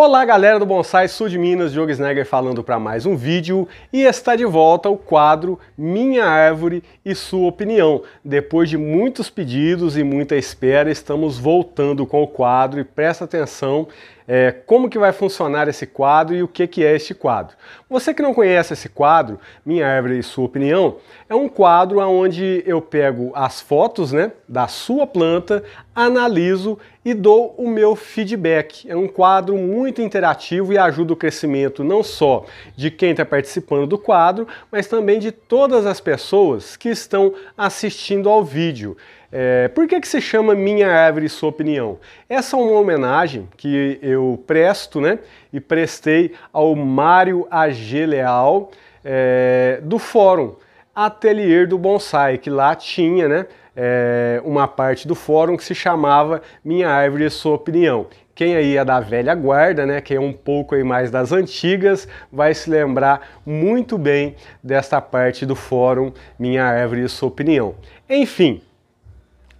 Olá galera do Bonsai Sul de Minas, Diogo Snegger falando para mais um vídeo e está de volta o quadro Minha Árvore e Sua Opinião. Depois de muitos pedidos e muita espera, estamos voltando com o quadro e presta atenção é, como que vai funcionar esse quadro e o que, que é este quadro. Você que não conhece esse quadro, Minha Árvore e Sua Opinião, é um quadro onde eu pego as fotos né, da sua planta, analiso e dou o meu feedback. É um quadro muito interativo e ajuda o crescimento não só de quem está participando do quadro, mas também de todas as pessoas que estão assistindo ao vídeo. É, por que, que se chama Minha Árvore Sua Opinião? Essa é uma homenagem que eu presto né, e prestei ao Mário AG Leal é, do Fórum Atelier do Bonsai, que lá tinha né, é, uma parte do fórum que se chamava Minha Árvore Sua Opinião. Quem aí é da velha guarda, né, quem é um pouco aí mais das antigas, vai se lembrar muito bem desta parte do fórum Minha Árvore Sua Opinião. Enfim,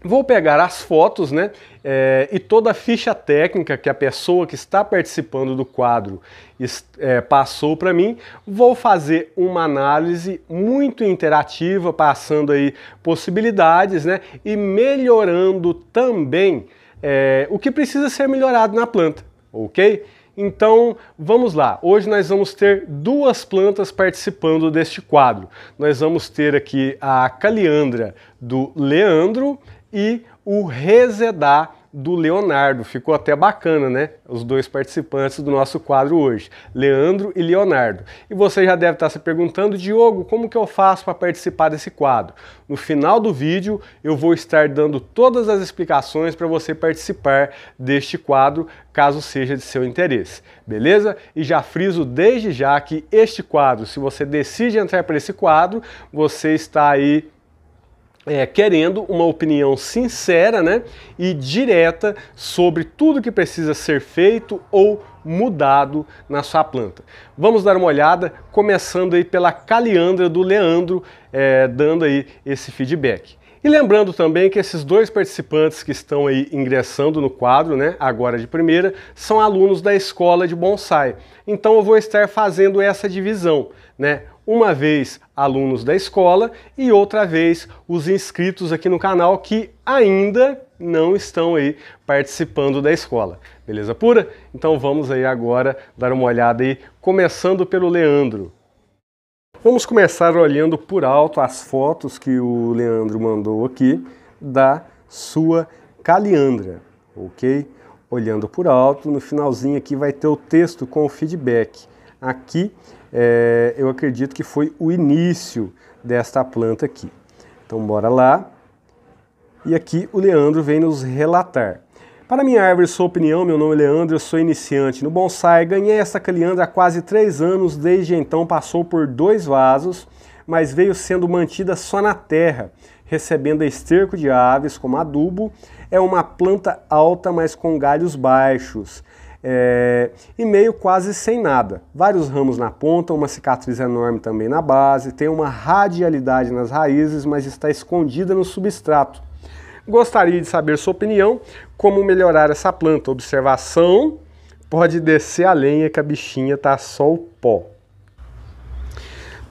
Vou pegar as fotos né, é, e toda a ficha técnica que a pessoa que está participando do quadro é, passou para mim. Vou fazer uma análise muito interativa, passando aí possibilidades né, e melhorando também é, o que precisa ser melhorado na planta, ok? Então vamos lá. Hoje nós vamos ter duas plantas participando deste quadro. Nós vamos ter aqui a caliandra do Leandro e o rezedá do Leonardo. Ficou até bacana, né? Os dois participantes do nosso quadro hoje, Leandro e Leonardo. E você já deve estar se perguntando, Diogo, como que eu faço para participar desse quadro? No final do vídeo eu vou estar dando todas as explicações para você participar deste quadro, caso seja de seu interesse, beleza? E já friso desde já que este quadro, se você decide entrar para esse quadro, você está aí é, querendo uma opinião sincera né, e direta sobre tudo que precisa ser feito ou mudado na sua planta. Vamos dar uma olhada, começando aí pela caliandra do Leandro, é, dando aí esse feedback. E lembrando também que esses dois participantes que estão aí ingressando no quadro, né, agora de primeira, são alunos da escola de bonsai. Então eu vou estar fazendo essa divisão, né? Uma vez alunos da escola e outra vez os inscritos aqui no canal que ainda não estão aí participando da escola. Beleza pura? Então vamos aí agora dar uma olhada aí, começando pelo Leandro. Vamos começar olhando por alto as fotos que o Leandro mandou aqui da sua caliandra, ok? Olhando por alto, no finalzinho aqui vai ter o texto com o feedback. Aqui é, eu acredito que foi o início desta planta aqui. Então bora lá. E aqui o Leandro vem nos relatar. Para minha árvore, sua opinião, meu nome é Leandro, eu sou iniciante no bonsai. Ganhei essa caliandra há quase 3 anos, desde então passou por dois vasos, mas veio sendo mantida só na terra, recebendo esterco de aves como adubo. É uma planta alta, mas com galhos baixos. É, e meio quase sem nada. Vários ramos na ponta, uma cicatriz enorme também na base, tem uma radialidade nas raízes, mas está escondida no substrato Gostaria de saber sua opinião, como melhorar essa planta. Observação, pode descer a lenha que a bichinha tá só o pó.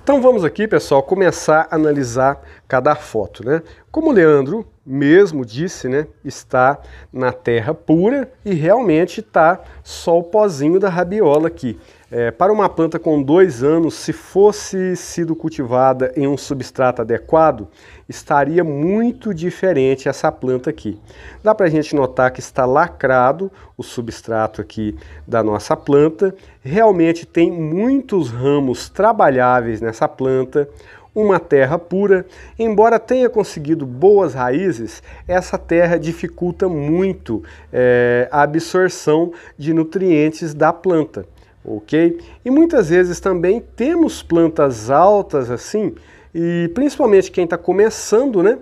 Então vamos aqui, pessoal, começar a analisar cada foto, né? Como o Leandro mesmo disse, né, está na terra pura e realmente está só o pozinho da rabiola aqui. É, para uma planta com dois anos, se fosse sido cultivada em um substrato adequado, estaria muito diferente essa planta aqui. Dá para a gente notar que está lacrado o substrato aqui da nossa planta. Realmente tem muitos ramos trabalháveis nessa planta uma terra pura. Embora tenha conseguido boas raízes, essa terra dificulta muito é, a absorção de nutrientes da planta ok? E muitas vezes também temos plantas altas assim, e principalmente quem está começando, né?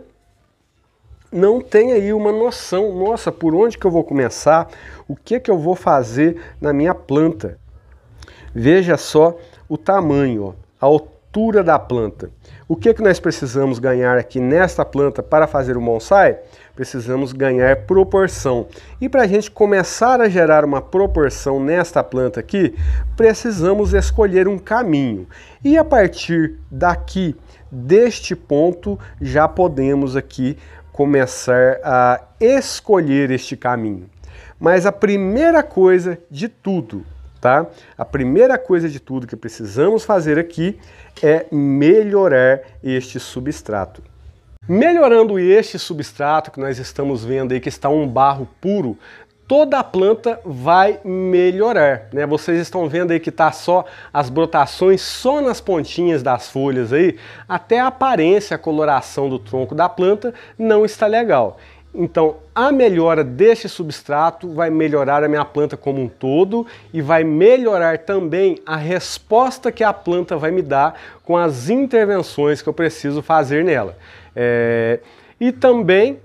Não tem aí uma noção, nossa, por onde que eu vou começar? O que que eu vou fazer na minha planta? Veja só o tamanho, ó, a altura da planta. O que que nós precisamos ganhar aqui nesta planta para fazer o bonsai? precisamos ganhar proporção. E para a gente começar a gerar uma proporção nesta planta aqui, precisamos escolher um caminho. E a partir daqui, deste ponto, já podemos aqui começar a escolher este caminho. Mas a primeira coisa de tudo, tá? A primeira coisa de tudo que precisamos fazer aqui é melhorar este substrato. Melhorando este substrato que nós estamos vendo aí, que está um barro puro, toda a planta vai melhorar, né? Vocês estão vendo aí que tá só as brotações só nas pontinhas das folhas aí, até a aparência, a coloração do tronco da planta não está legal. Então, a melhora deste substrato vai melhorar a minha planta como um todo e vai melhorar também a resposta que a planta vai me dar com as intervenções que eu preciso fazer nela. É, e também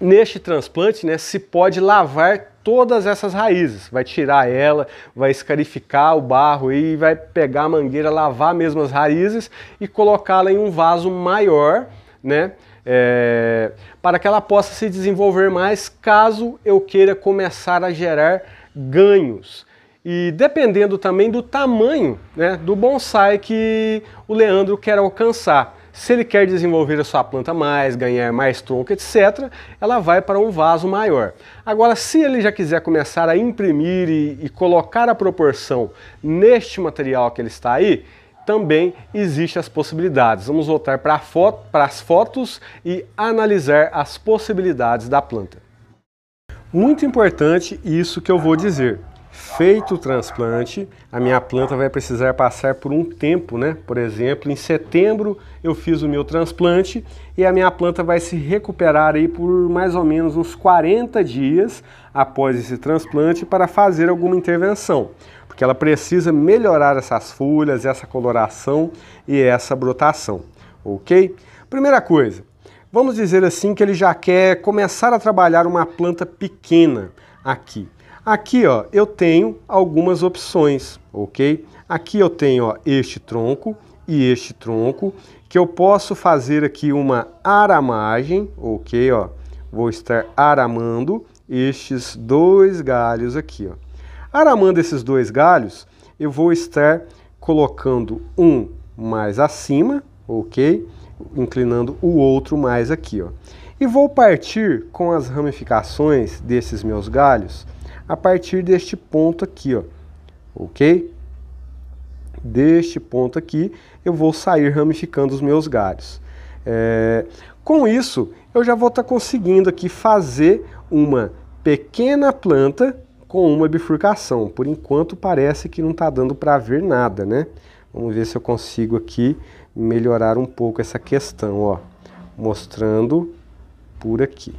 neste transplante né, se pode lavar todas essas raízes, vai tirar ela, vai escarificar o barro e vai pegar a mangueira, lavar mesmo as raízes e colocá-la em um vaso maior, né? É, para que ela possa se desenvolver mais caso eu queira começar a gerar ganhos. E dependendo também do tamanho né, do bonsai que o Leandro quer alcançar. Se ele quer desenvolver a sua planta mais, ganhar mais tronco, etc., ela vai para um vaso maior. Agora, se ele já quiser começar a imprimir e, e colocar a proporção neste material que ele está aí, também existem as possibilidades. Vamos voltar para, foto, para as fotos e analisar as possibilidades da planta. Muito importante isso que eu vou dizer feito o transplante, a minha planta vai precisar passar por um tempo, né? Por exemplo, em setembro eu fiz o meu transplante e a minha planta vai se recuperar aí por mais ou menos uns 40 dias após esse transplante para fazer alguma intervenção, porque ela precisa melhorar essas folhas, essa coloração e essa brotação, ok? Primeira coisa, vamos dizer assim que ele já quer começar a trabalhar uma planta pequena aqui. Aqui ó, eu tenho algumas opções, ok? Aqui eu tenho ó, este tronco e este tronco, que eu posso fazer aqui uma aramagem, ok? Ó, vou estar aramando estes dois galhos aqui. Ó. Aramando esses dois galhos, eu vou estar colocando um mais acima, ok? Inclinando o outro mais aqui, ó. E vou partir com as ramificações desses meus galhos a partir deste ponto aqui, ó, ok? Deste ponto aqui, eu vou sair ramificando os meus galhos. É, com isso, eu já vou estar tá conseguindo aqui fazer uma pequena planta com uma bifurcação. Por enquanto parece que não está dando para ver nada, né? Vamos ver se eu consigo aqui melhorar um pouco essa questão, ó. Mostrando por aqui.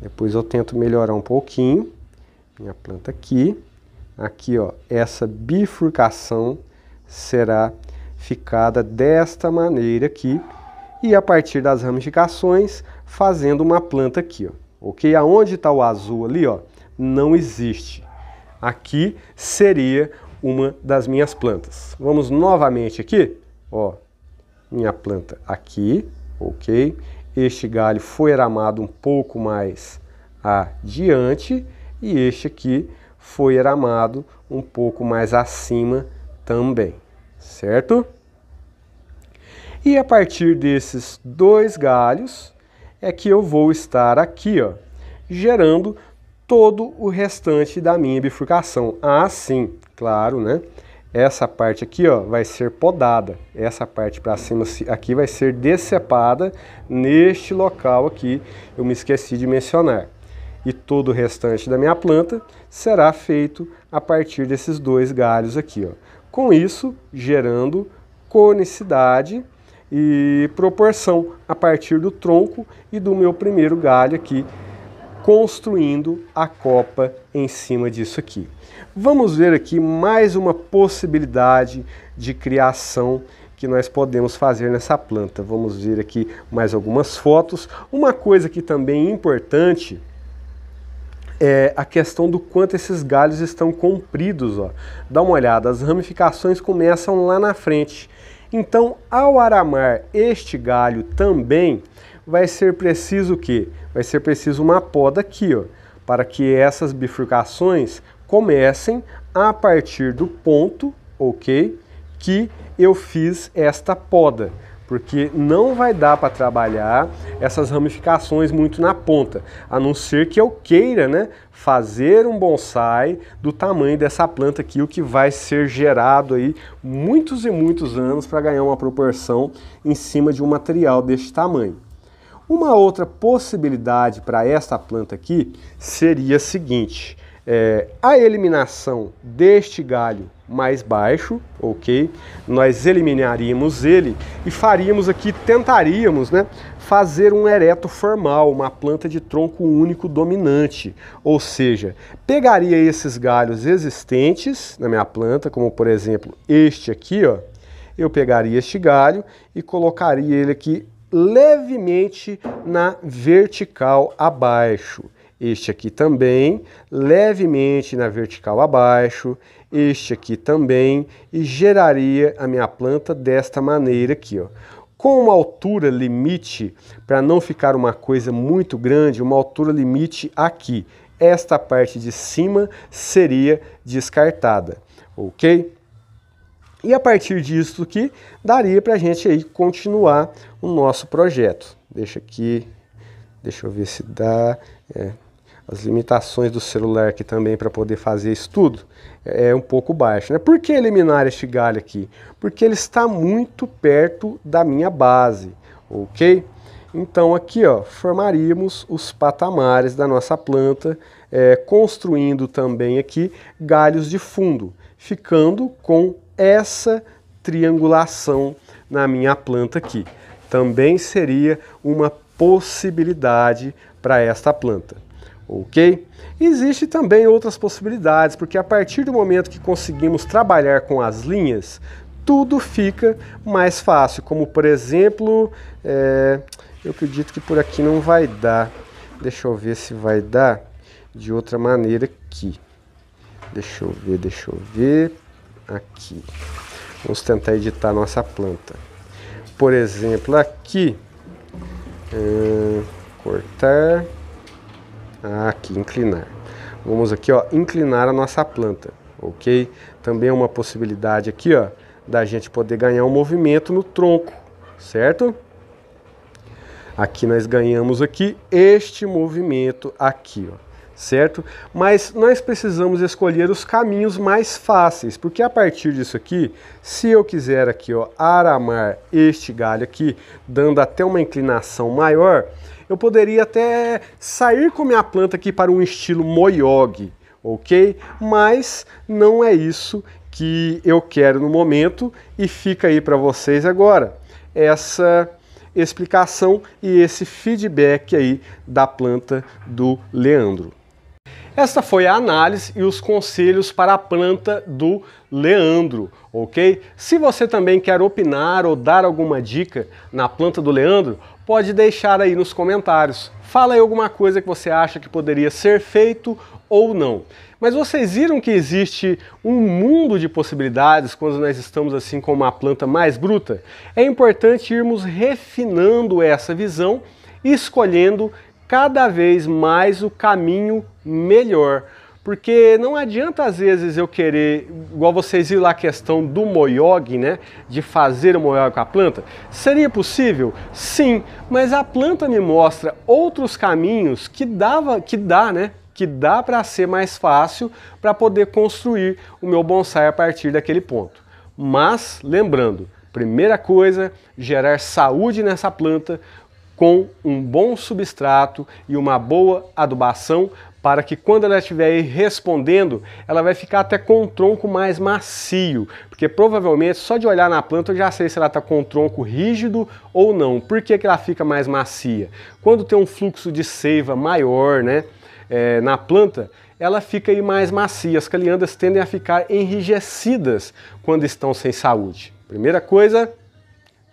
Depois eu tento melhorar um pouquinho minha planta aqui. Aqui, ó, essa bifurcação será ficada desta maneira aqui e a partir das ramificações fazendo uma planta aqui, ó. Ok? Aonde está o azul ali, ó, não existe. Aqui seria uma das minhas plantas. Vamos novamente aqui, ó, minha planta aqui, ok? Este galho foi aramado um pouco mais adiante e este aqui foi aramado um pouco mais acima também, certo? E a partir desses dois galhos é que eu vou estar aqui, ó, gerando todo o restante da minha bifurcação. Ah, sim, claro, né? Essa parte aqui, ó, vai ser podada. Essa parte para cima aqui vai ser decepada neste local aqui. Eu me esqueci de mencionar e todo o restante da minha planta será feito a partir desses dois galhos aqui. Ó. Com isso, gerando conicidade e proporção a partir do tronco e do meu primeiro galho aqui, construindo a copa em cima disso aqui. Vamos ver aqui mais uma possibilidade de criação que nós podemos fazer nessa planta. Vamos ver aqui mais algumas fotos. Uma coisa que também é importante é a questão do quanto esses galhos estão compridos. Ó. Dá uma olhada, as ramificações começam lá na frente. Então, ao aramar este galho também, vai ser preciso o quê? Vai ser preciso uma poda aqui, ó, para que essas bifurcações comecem a partir do ponto, ok, que eu fiz esta poda porque não vai dar para trabalhar essas ramificações muito na ponta, a não ser que eu queira né, fazer um bonsai do tamanho dessa planta aqui, o que vai ser gerado aí muitos e muitos anos para ganhar uma proporção em cima de um material deste tamanho. Uma outra possibilidade para esta planta aqui seria a seguinte: é, a eliminação deste galho mais baixo, ok? Nós eliminaríamos ele e faríamos aqui, tentaríamos, né, fazer um ereto formal, uma planta de tronco único dominante, ou seja, pegaria esses galhos existentes na minha planta, como por exemplo este aqui, ó, eu pegaria este galho e colocaria ele aqui levemente na vertical abaixo este aqui também, levemente na vertical abaixo, este aqui também, e geraria a minha planta desta maneira aqui, ó. Com uma altura limite, para não ficar uma coisa muito grande, uma altura limite aqui. Esta parte de cima seria descartada, ok? E a partir disso aqui, daria para a gente aí continuar o nosso projeto. Deixa aqui, deixa eu ver se dá... É as limitações do celular aqui também para poder fazer isso tudo é um pouco baixo. Né? Por que eliminar este galho aqui? Porque ele está muito perto da minha base, ok? Então aqui ó, formaríamos os patamares da nossa planta, é, construindo também aqui galhos de fundo, ficando com essa triangulação na minha planta aqui. Também seria uma possibilidade para esta planta ok? Existem também outras possibilidades, porque a partir do momento que conseguimos trabalhar com as linhas, tudo fica mais fácil, como por exemplo, é, eu acredito que por aqui não vai dar, deixa eu ver se vai dar de outra maneira aqui, deixa eu ver, deixa eu ver, aqui, vamos tentar editar nossa planta, por exemplo aqui, é, cortar, Aqui, ah, inclinar. Vamos aqui, ó, inclinar a nossa planta, ok? Também é uma possibilidade aqui, ó, da gente poder ganhar um movimento no tronco, certo? Aqui nós ganhamos aqui este movimento aqui, ó certo? Mas nós precisamos escolher os caminhos mais fáceis, porque a partir disso aqui, se eu quiser aqui, ó, aramar este galho aqui, dando até uma inclinação maior, eu poderia até sair com minha planta aqui para um estilo moyogue, ok? Mas não é isso que eu quero no momento e fica aí para vocês agora essa explicação e esse feedback aí da planta do Leandro. Esta foi a análise e os conselhos para a planta do Leandro, ok? Se você também quer opinar ou dar alguma dica na planta do Leandro, pode deixar aí nos comentários. Fala aí alguma coisa que você acha que poderia ser feito ou não. Mas vocês viram que existe um mundo de possibilidades quando nós estamos assim com uma planta mais bruta? É importante irmos refinando essa visão e escolhendo cada vez mais o caminho melhor. Porque não adianta às vezes eu querer, igual vocês viram lá a questão do moyog, né? De fazer o moyog com a planta. Seria possível? Sim, mas a planta me mostra outros caminhos que dava, que dá, né? Que dá para ser mais fácil para poder construir o meu bonsai a partir daquele ponto. Mas lembrando, primeira coisa, gerar saúde nessa planta, com um bom substrato e uma boa adubação para que quando ela estiver respondendo, ela vai ficar até com um tronco mais macio, porque provavelmente só de olhar na planta eu já sei se ela está com o tronco rígido ou não. Por que, que ela fica mais macia? Quando tem um fluxo de seiva maior né, é, na planta, ela fica aí mais macia. As caliandas tendem a ficar enrijecidas quando estão sem saúde. Primeira coisa,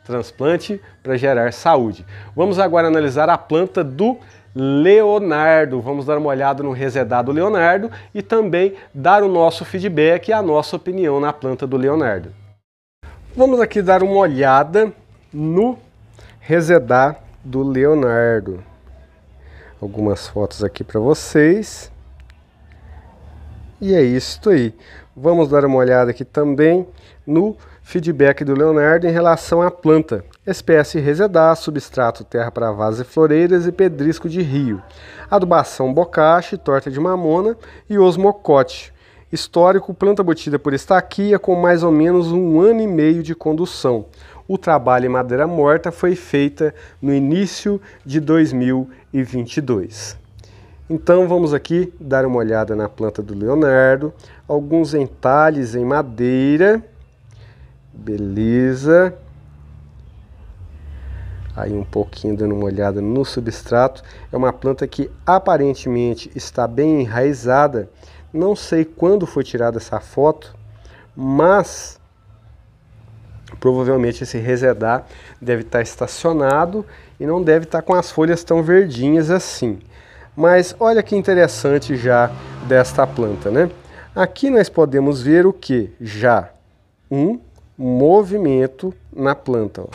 transplante para gerar saúde. Vamos agora analisar a planta do Leonardo. Vamos dar uma olhada no resedado Leonardo e também dar o nosso feedback e a nossa opinião na planta do Leonardo. Vamos aqui dar uma olhada no resedar do Leonardo. Algumas fotos aqui para vocês. E é isso aí. Vamos dar uma olhada aqui também no Feedback do Leonardo em relação à planta. Espécie resedá, substrato terra para vasos e floreiras e pedrisco de rio. Adubação bocache, torta de mamona e osmocote. Histórico, planta botida por estaquia com mais ou menos um ano e meio de condução. O trabalho em madeira morta foi feita no início de 2022. Então vamos aqui dar uma olhada na planta do Leonardo, alguns entalhes em madeira Beleza. Aí um pouquinho dando uma olhada no substrato. É uma planta que aparentemente está bem enraizada. Não sei quando foi tirada essa foto, mas provavelmente esse resedar deve estar tá estacionado e não deve estar tá com as folhas tão verdinhas assim. Mas olha que interessante já desta planta, né? Aqui nós podemos ver o que? Já um movimento na planta. Ó.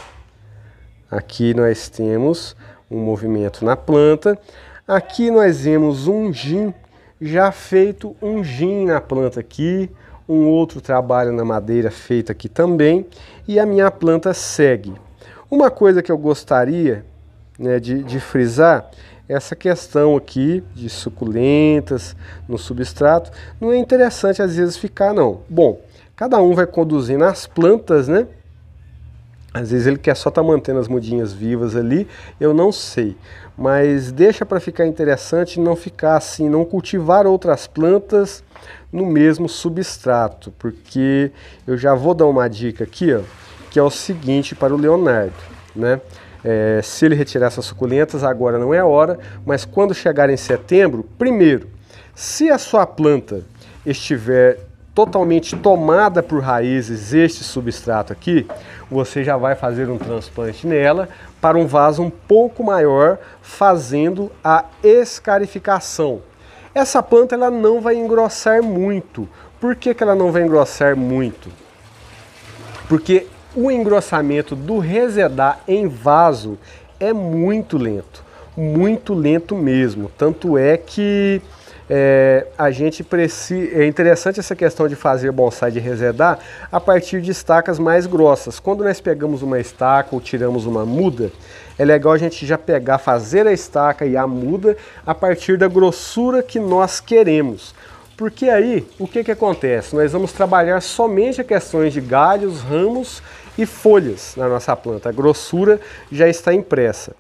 Aqui nós temos um movimento na planta. Aqui nós vemos um gin, já feito um gin na planta aqui, um outro trabalho na madeira feito aqui também, e a minha planta segue. Uma coisa que eu gostaria né, de, de frisar, essa questão aqui de suculentas no substrato, não é interessante às vezes ficar não. Bom, Cada um vai conduzindo as plantas, né? Às vezes ele quer só estar tá mantendo as mudinhas vivas ali, eu não sei. Mas deixa para ficar interessante não ficar assim, não cultivar outras plantas no mesmo substrato, porque eu já vou dar uma dica aqui, ó, que é o seguinte para o Leonardo, né? É, se ele retirar essas suculentas, agora não é a hora, mas quando chegar em setembro, primeiro, se a sua planta estiver totalmente tomada por raízes este substrato aqui, você já vai fazer um transplante nela para um vaso um pouco maior, fazendo a escarificação. Essa planta ela não vai engrossar muito. Por que, que ela não vai engrossar muito? Porque o engrossamento do resedar em vaso é muito lento, muito lento mesmo. Tanto é que é, a gente precisa. É interessante essa questão de fazer bonsai de resedar a partir de estacas mais grossas. Quando nós pegamos uma estaca ou tiramos uma muda, é legal a gente já pegar, fazer a estaca e a muda a partir da grossura que nós queremos. Porque aí, o que, que acontece? Nós vamos trabalhar somente a questões de galhos, ramos e folhas na nossa planta. A grossura já está impressa.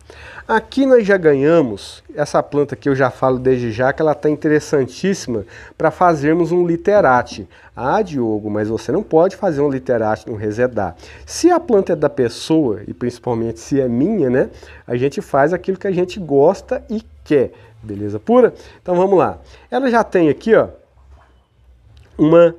Aqui nós já ganhamos essa planta que eu já falo desde já que ela está interessantíssima para fazermos um literate. Ah, Diogo, mas você não pode fazer um literate no resedar. Se a planta é da pessoa e principalmente se é minha, né? A gente faz aquilo que a gente gosta e quer. Beleza pura? Então vamos lá. Ela já tem aqui, ó, uma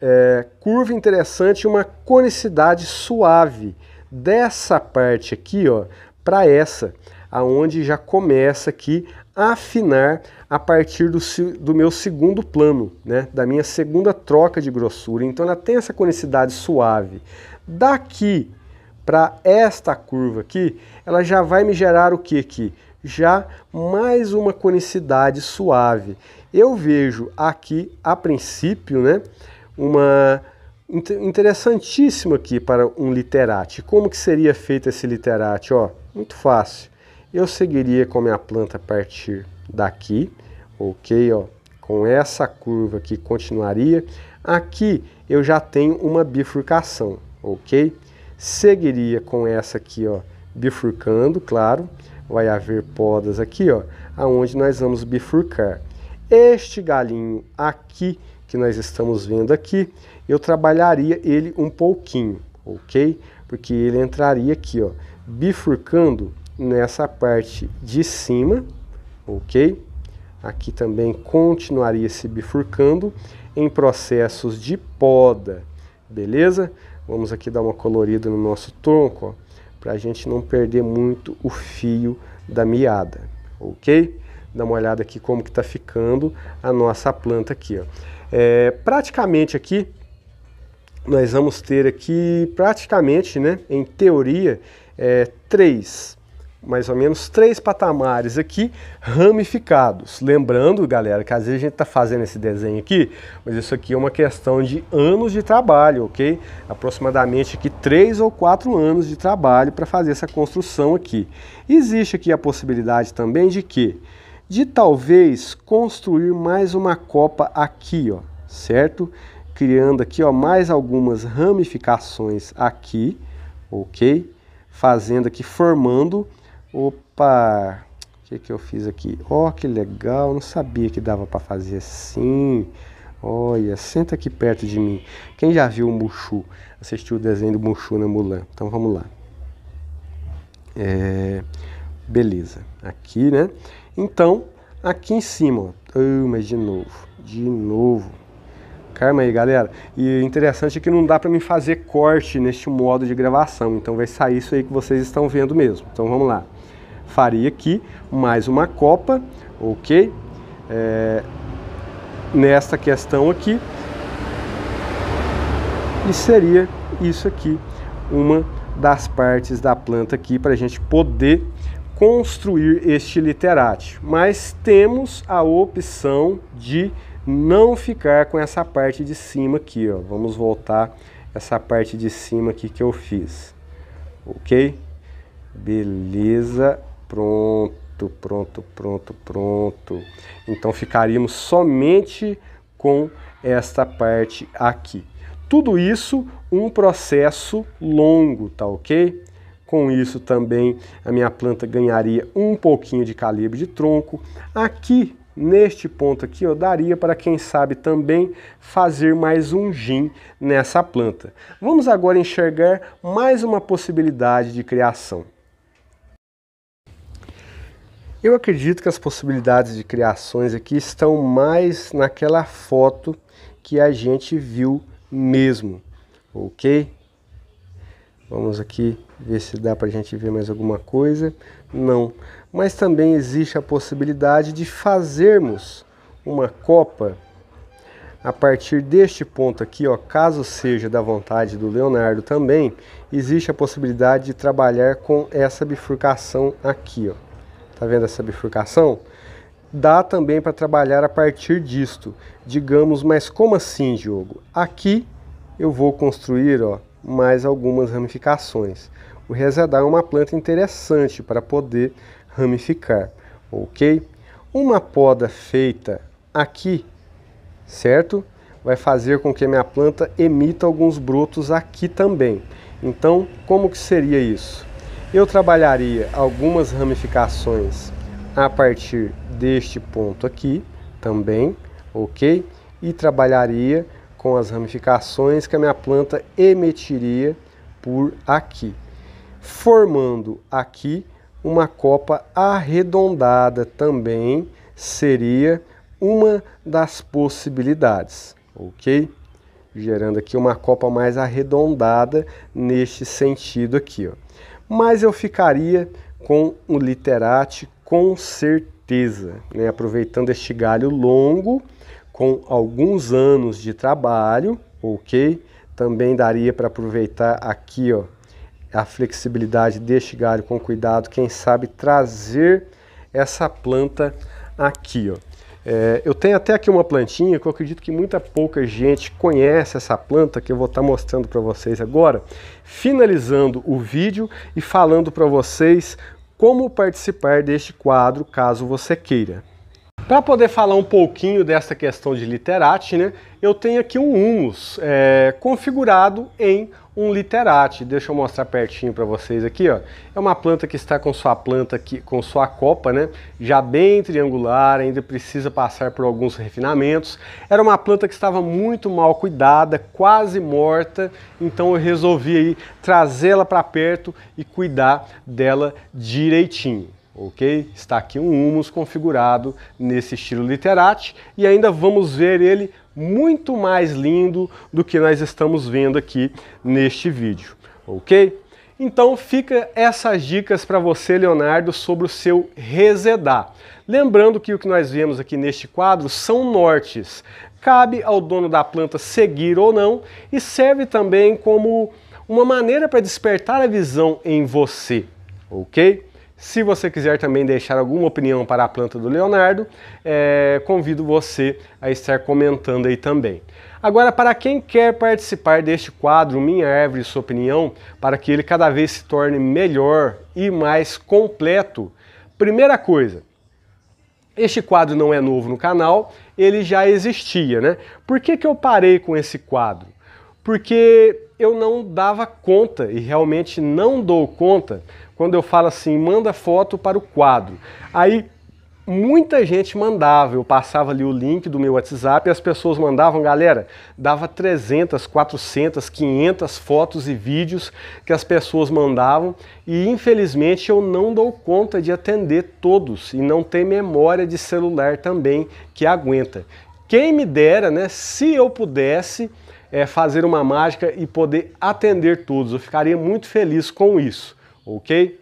é, curva interessante e uma conicidade suave dessa parte aqui, ó, para essa, aonde já começa aqui a afinar a partir do, do meu segundo plano, né, da minha segunda troca de grossura. Então ela tem essa conicidade suave. Daqui para esta curva aqui, ela já vai me gerar o que aqui? Já mais uma conicidade suave. Eu vejo aqui, a princípio, né, uma interessantíssima aqui para um literate. Como que seria feito esse literate? Ó, muito fácil. Eu seguiria com a minha planta a partir daqui, ok? Ó, com essa curva aqui continuaria. Aqui eu já tenho uma bifurcação, ok? Seguiria com essa aqui, ó, bifurcando, claro. Vai haver podas aqui, ó, aonde nós vamos bifurcar. Este galinho aqui que nós estamos vendo aqui, eu trabalharia ele um pouquinho, ok? Porque ele entraria aqui, ó, bifurcando nessa parte de cima, ok? Aqui também continuaria se bifurcando em processos de poda, beleza? Vamos aqui dar uma colorida no nosso tronco, ó, para a gente não perder muito o fio da miada, ok? Dá uma olhada aqui como que está ficando a nossa planta aqui, ó. É, praticamente aqui, nós vamos ter aqui, praticamente, né, em teoria, é, três, mais ou menos três patamares aqui ramificados. Lembrando, galera, que às vezes a gente está fazendo esse desenho aqui, mas isso aqui é uma questão de anos de trabalho, ok? Aproximadamente aqui três ou quatro anos de trabalho para fazer essa construção aqui. Existe aqui a possibilidade também de que de talvez construir mais uma copa aqui, ó, certo? Criando aqui, ó, mais algumas ramificações aqui, ok? Fazendo aqui, formando, opa, o que, que eu fiz aqui? Ó, oh, que legal, não sabia que dava para fazer assim, Olha, senta aqui perto de mim. Quem já viu o Mushu, assistiu o desenho do Mushu na Mulan? Então vamos lá. É, beleza, aqui, né? Então, aqui em cima, ó. mas de novo, de novo. Calma aí, galera. E é interessante é que não dá para mim fazer corte neste modo de gravação, então vai sair isso aí que vocês estão vendo mesmo. Então vamos lá. Faria aqui mais uma copa, ok? É, nesta questão aqui. E seria isso aqui, uma das partes da planta aqui para a gente poder construir este literate, mas temos a opção de não ficar com essa parte de cima aqui, ó. Vamos voltar essa parte de cima aqui que eu fiz. OK? Beleza. Pronto, pronto, pronto, pronto. Então ficaríamos somente com esta parte aqui. Tudo isso um processo longo, tá OK? Com isso também a minha planta ganharia um pouquinho de calibre de tronco. Aqui, neste ponto aqui, eu daria para quem sabe também fazer mais um gin nessa planta. Vamos agora enxergar mais uma possibilidade de criação. Eu acredito que as possibilidades de criações aqui estão mais naquela foto que a gente viu mesmo, ok? Vamos aqui ver se dá para a gente ver mais alguma coisa. Não. Mas também existe a possibilidade de fazermos uma copa a partir deste ponto aqui, ó, caso seja da vontade do Leonardo também, existe a possibilidade de trabalhar com essa bifurcação aqui, ó. Tá vendo essa bifurcação? Dá também para trabalhar a partir disto. Digamos, mas como assim, Diogo? Aqui eu vou construir, ó, mais algumas ramificações. O resedar é uma planta interessante para poder ramificar, ok? Uma poda feita aqui, certo? Vai fazer com que a minha planta emita alguns brotos aqui também. Então, como que seria isso? Eu trabalharia algumas ramificações a partir deste ponto aqui também, ok? E trabalharia com as ramificações que a minha planta emitiria por aqui formando aqui uma copa arredondada também seria uma das possibilidades, ok? Gerando aqui uma copa mais arredondada neste sentido aqui, ó. Mas eu ficaria com o literate com certeza, né? Aproveitando este galho longo, com alguns anos de trabalho, ok? Também daria para aproveitar aqui, ó, a flexibilidade deste galho com cuidado, quem sabe trazer essa planta aqui. Ó. É, eu tenho até aqui uma plantinha que eu acredito que muita pouca gente conhece essa planta que eu vou estar tá mostrando para vocês agora, finalizando o vídeo e falando para vocês como participar deste quadro caso você queira. Para poder falar um pouquinho dessa questão de literate, né, eu tenho aqui um humus é, configurado em um literate. Deixa eu mostrar pertinho para vocês aqui, ó. É uma planta que está com sua planta aqui, com sua copa, né? Já bem triangular, ainda precisa passar por alguns refinamentos. Era uma planta que estava muito mal cuidada, quase morta, então eu resolvi aí trazê-la para perto e cuidar dela direitinho ok? Está aqui um humus configurado nesse estilo literate e ainda vamos ver ele muito mais lindo do que nós estamos vendo aqui neste vídeo, ok? Então fica essas dicas para você, Leonardo, sobre o seu resedar. Lembrando que o que nós vemos aqui neste quadro são nortes. Cabe ao dono da planta seguir ou não e serve também como uma maneira para despertar a visão em você, ok? Se você quiser também deixar alguma opinião para a planta do Leonardo, é, convido você a estar comentando aí também. Agora, para quem quer participar deste quadro Minha Árvore e Sua Opinião, para que ele cada vez se torne melhor e mais completo, primeira coisa, este quadro não é novo no canal, ele já existia, né? Por que, que eu parei com esse quadro? Porque eu não dava conta e realmente não dou conta quando eu falo assim, manda foto para o quadro. Aí muita gente mandava, eu passava ali o link do meu WhatsApp e as pessoas mandavam, galera, dava 300, 400, 500 fotos e vídeos que as pessoas mandavam e infelizmente eu não dou conta de atender todos e não tem memória de celular também que aguenta. Quem me dera, né, se eu pudesse é, fazer uma mágica e poder atender todos, eu ficaria muito feliz com isso ok?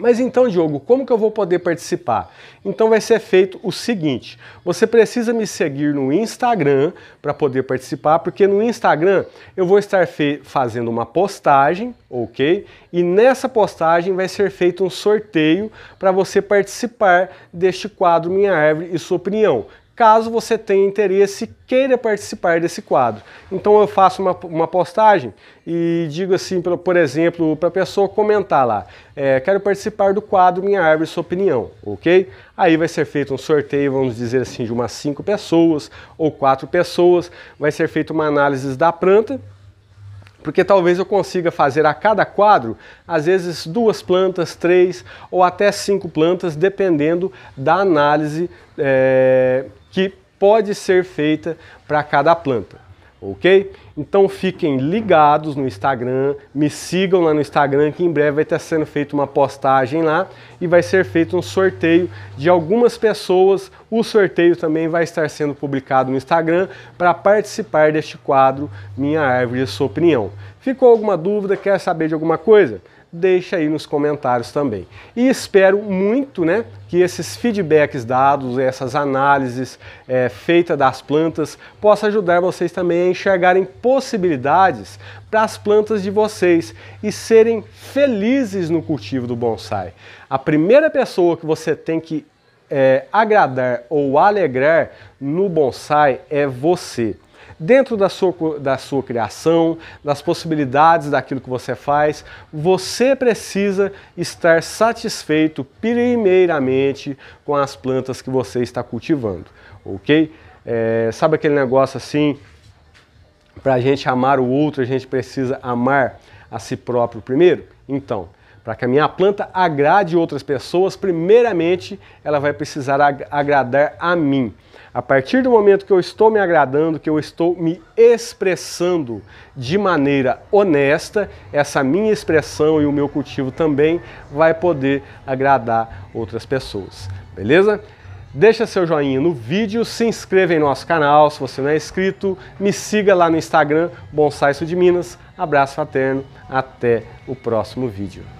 Mas então, Diogo, como que eu vou poder participar? Então vai ser feito o seguinte: você precisa me seguir no Instagram para poder participar, porque no Instagram eu vou estar fazendo uma postagem, ok? E nessa postagem vai ser feito um sorteio para você participar deste quadro Minha Árvore e Sua Opinião, caso você tenha interesse queira participar desse quadro. Então eu faço uma, uma postagem e digo assim, por, por exemplo, para a pessoa comentar lá, é, quero participar do quadro Minha Árvore Sua Opinião, ok? Aí vai ser feito um sorteio, vamos dizer assim, de umas cinco pessoas ou quatro pessoas, vai ser feita uma análise da planta, porque talvez eu consiga fazer a cada quadro, às vezes duas plantas, três ou até cinco plantas, dependendo da análise é, que pode ser feita para cada planta, ok? Então fiquem ligados no Instagram, me sigam lá no Instagram que em breve vai estar sendo feita uma postagem lá e vai ser feito um sorteio de algumas pessoas. O sorteio também vai estar sendo publicado no Instagram para participar deste quadro Minha Árvore e Sua Opinião. Ficou alguma dúvida? Quer saber de alguma coisa? deixa aí nos comentários também. E espero muito né, que esses feedbacks dados, essas análises é, feitas das plantas, possa ajudar vocês também a enxergarem possibilidades para as plantas de vocês e serem felizes no cultivo do bonsai. A primeira pessoa que você tem que é, agradar ou alegrar no bonsai é você dentro da sua, da sua criação, das possibilidades daquilo que você faz, você precisa estar satisfeito primeiramente com as plantas que você está cultivando, ok? É, sabe aquele negócio assim? Para a gente amar o outro, a gente precisa amar a si próprio primeiro? Então, para que a minha planta agrade outras pessoas, primeiramente ela vai precisar ag agradar a mim. A partir do momento que eu estou me agradando, que eu estou me expressando de maneira honesta, essa minha expressão e o meu cultivo também vai poder agradar outras pessoas. Beleza? Deixa seu joinha no vídeo, se inscreva em nosso canal se você não é inscrito, me siga lá no Instagram, Bonsai Sul de Minas. Abraço fraterno, até o próximo vídeo.